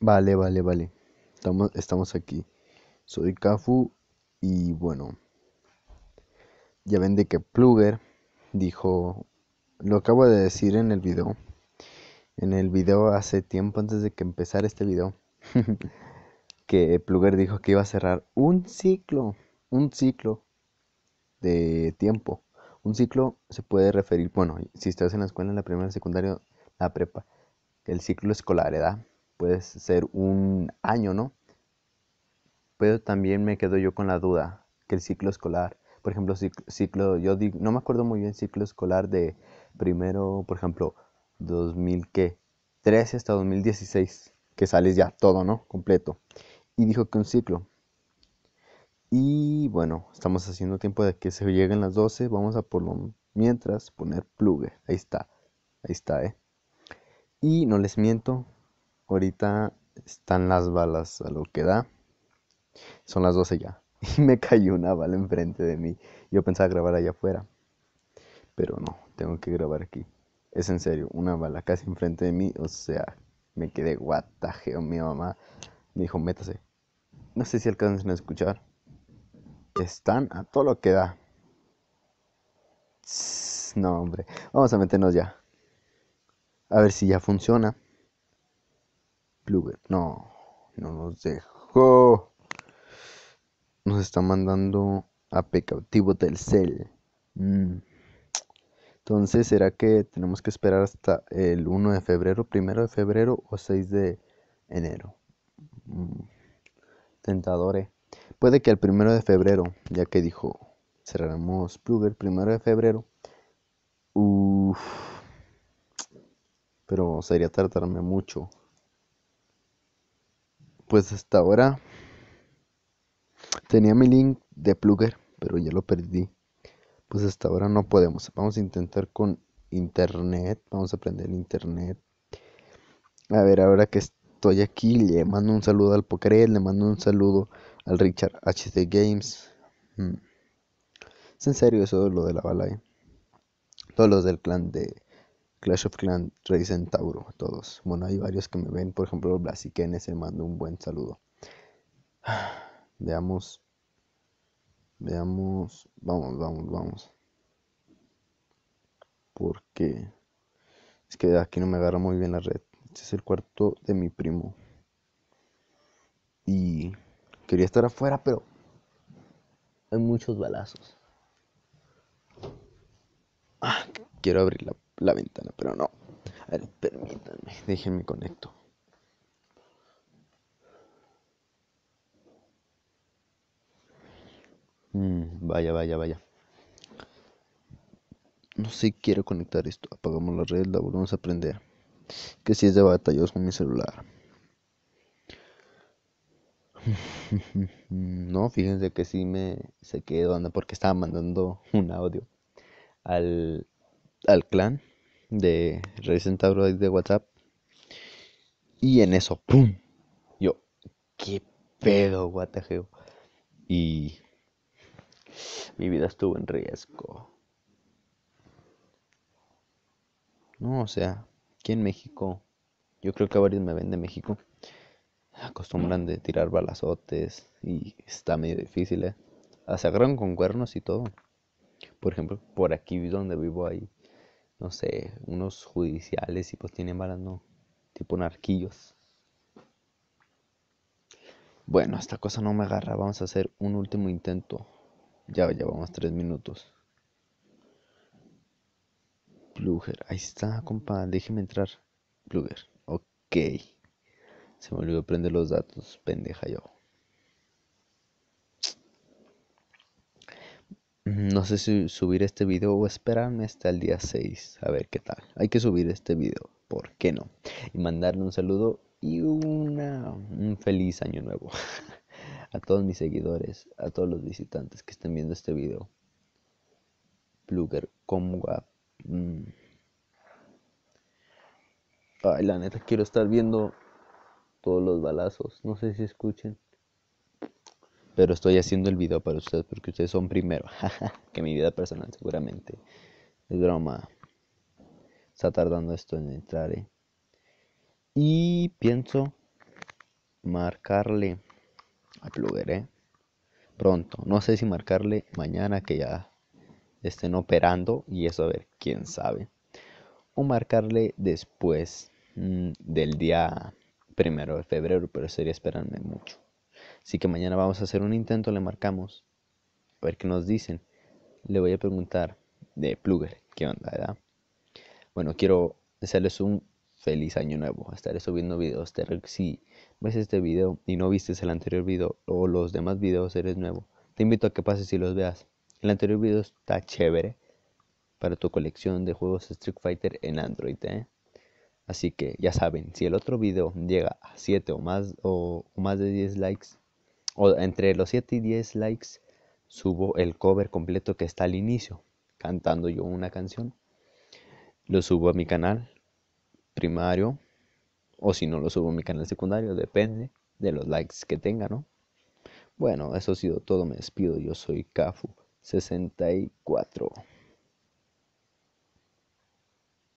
Vale, vale, vale. Estamos, estamos aquí. Soy Cafu y bueno. Ya ven de que Pluger dijo, lo acabo de decir en el video. En el video hace tiempo antes de que empezara este video. que Pluger dijo que iba a cerrar un ciclo. Un ciclo de tiempo. Un ciclo se puede referir, bueno, si estás en la escuela, en la primera, secundaria, la prepa, el ciclo escolar, ¿verdad? puede ser un año, ¿no? Pero también me quedo yo con la duda que el ciclo escolar, por ejemplo, ciclo, yo no me acuerdo muy bien ciclo escolar de primero, por ejemplo, 2013 hasta 2016, que sales ya todo, ¿no? Completo. Y dijo que un ciclo. Y bueno, estamos haciendo tiempo de que se lleguen las 12, vamos a por lo mientras poner plug, ahí está, ahí está, ¿eh? Y no les miento, Ahorita están las balas a lo que da. Son las 12 ya. Y me cayó una bala enfrente de mí. Yo pensaba grabar allá afuera. Pero no, tengo que grabar aquí. Es en serio, una bala casi enfrente de mí. O sea, me quedé guatajeo. Mi mamá me dijo, métase. No sé si alcanzan a escuchar. Están a todo lo que da. No, hombre. Vamos a meternos ya. A ver si ya funciona. No, no nos dejó. Nos está mandando a pecautivo del Cell. Mm. Entonces, ¿será que tenemos que esperar hasta el 1 de febrero, 1 de febrero o 6 de enero? Mm. Tentadores. Eh. Puede que el 1 de febrero, ya que dijo cerraremos Pluger 1 de febrero. Pero sería tardarme mucho pues hasta ahora tenía mi link de Plugger, pero ya lo perdí. Pues hasta ahora no podemos. Vamos a intentar con internet. Vamos a aprender internet. A ver, ahora que estoy aquí, le mando un saludo al Pocaret, le mando un saludo al Richard hd Games. Hmm. Es en serio eso lo de la bala, ¿eh? Todos los del clan de Clash of Clans, Rey Centauro todos. Bueno, hay varios que me ven, por ejemplo, Blasikenes, se mando un buen saludo. Veamos. Veamos. Vamos, vamos, vamos. Porque es que aquí no me agarra muy bien la red. Este es el cuarto de mi primo. Y quería estar afuera, pero hay muchos balazos. Ah, quiero abrir la la ventana, pero no. A ver, permítanme, déjenme conecto. Mm, vaya, vaya, vaya. No sé, quiero conectar esto. Apagamos la red, la volvemos a prender. Que si es de batallos con mi celular. no, fíjense que si me se quedó, anda, porque estaba mandando un audio al al clan de Resident Evil de WhatsApp. Y en eso, ¡pum! Yo, ¿qué pedo, guatajeo? Y mi vida estuvo en riesgo. No, o sea, aquí en México, yo creo que a varios me ven de México, acostumbran de tirar balazotes y está medio difícil, ¿eh? Se con cuernos y todo. Por ejemplo, por aquí donde vivo ahí no sé, unos judiciales y pues tienen balas, ¿no? Tipo narquillos. Bueno, esta cosa no me agarra. Vamos a hacer un último intento. Ya llevamos tres minutos. Pluger, ahí está, compa. Déjeme entrar. Pluger, ok. Se me olvidó prender los datos, pendeja yo. No sé si subir este video o esperarme hasta el día 6. A ver qué tal. Hay que subir este video. ¿Por qué no? Y mandarle un saludo y una, un feliz año nuevo. a todos mis seguidores, a todos los visitantes que estén viendo este video. Plugger, como va? Mm. Ay, la neta, quiero estar viendo todos los balazos. No sé si escuchen pero estoy haciendo el video para ustedes porque ustedes son primero que mi vida personal seguramente. Es broma. Está tardando esto en entrar. Eh. Y pienso marcarle a plugger eh, pronto. No sé si marcarle mañana que ya estén operando y eso a ver quién sabe. O marcarle después mm, del día primero de febrero, pero sería esperarme mucho. Así que mañana vamos a hacer un intento, le marcamos, a ver qué nos dicen. Le voy a preguntar de Pluger, ¿qué onda, verdad? Bueno, quiero desearles un feliz año nuevo. Estaré subiendo videos. Te si ves este video y no viste el anterior video o los demás videos, eres nuevo. Te invito a que pases y los veas. El anterior video está chévere para tu colección de juegos Street Fighter en Android. ¿eh? Así que ya saben, si el otro video llega a 7 o más, o más de 10 likes, entre los 7 y 10 likes subo el cover completo que está al inicio, cantando yo una canción. Lo subo a mi canal primario o si no lo subo a mi canal secundario, depende de los likes que tenga, ¿no? Bueno, eso ha sido todo, me despido, yo soy Cafu64.